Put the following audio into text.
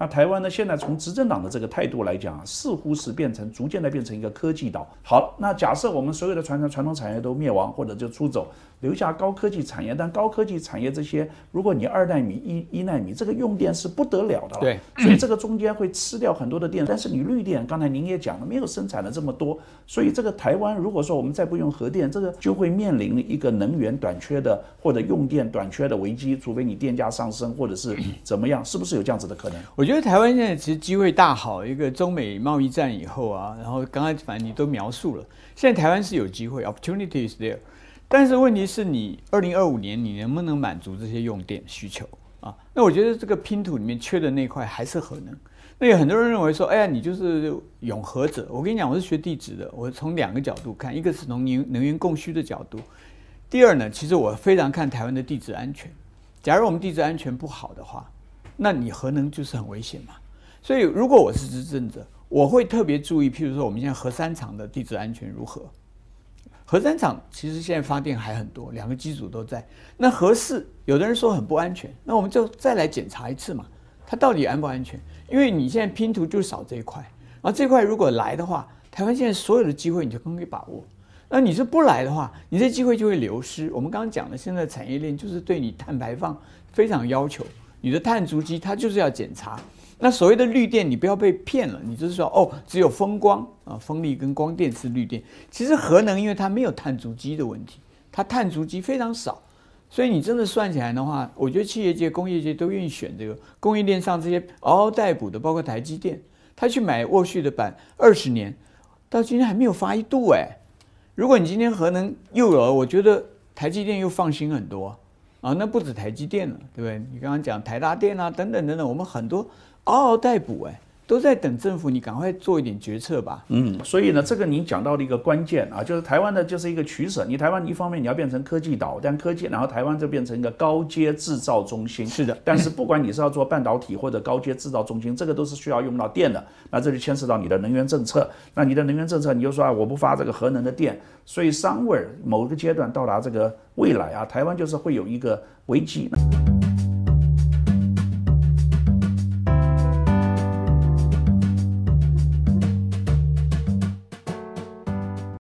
那台湾呢？现在从执政党的这个态度来讲啊，似乎是变成逐渐的变成一个科技岛。好，那假设我们所有的传统传统产业都灭亡或者就出走，留下高科技产业，但高科技产业这些，如果你二代米、一一纳米，这个用电是不得了的。对，所以这个中间会吃掉很多的电。但是你绿电，刚才您也讲了，没有生产的这么多，所以这个台湾如果说我们再不用核电，这个就会面临一个能源短缺的或者用电短缺的危机，除非你电价上升或者是怎么样，是不是有这样子的可能？我。因觉得台湾现在其实机会大好，一个中美贸易战以后啊，然后刚才反正你都描述了，现在台湾是有机会，opportunities there，但是问题是你二零二五年你能不能满足这些用电需求啊？那我觉得这个拼图里面缺的那块还是核能。那有很多人认为说，哎呀，你就是永和者。我跟你讲，我是学地质的，我从两个角度看，一个是能源能源供需的角度，第二呢，其实我非常看台湾的地质安全。假如我们地质安全不好的话，那你核能就是很危险嘛？所以如果我是执政者，我会特别注意，譬如说我们现在核三厂的地质安全如何？核三厂其实现在发电还很多，两个机组都在。那核四，有的人说很不安全，那我们就再来检查一次嘛，它到底安不安全？因为你现在拼图就少这一块，而这块如果来的话，台湾现在所有的机会你就更可以把握。那你是不来的话，你这机会就会流失。我们刚刚讲的现在产业链就是对你碳排放非常要求。你的碳足迹它就是要检查，那所谓的绿电你不要被骗了，你就是说哦，只有风光啊，风力跟光电是绿电，其实核能因为它没有碳足迹的问题，它碳足迹非常少，所以你真的算起来的话，我觉得企业界、工业界都愿意选这个。供应链上这些嗷嗷待哺的，包括台积电，他去买沃旭的板，二十年到今天还没有发一度哎。如果你今天核能又有了，我觉得台积电又放心很多。啊，那不止台积电了，对不对？你刚刚讲台大电啊，等等等等，我们很多嗷嗷待哺哎。都在等政府，你赶快做一点决策吧。嗯，所以呢，这个你讲到的一个关键啊，就是台湾的就是一个取舍。你台湾一方面你要变成科技岛，但科技，然后台湾就变成一个高阶制造中心。是的，但是不管你是要做半导体或者高阶制造中心，这个都是需要用到电的。那这就牵涉到你的能源政策。那你的能源政策，你就说啊，我不发这个核能的电，所以 somewhere 某个阶段到达这个未来啊，台湾就是会有一个危机。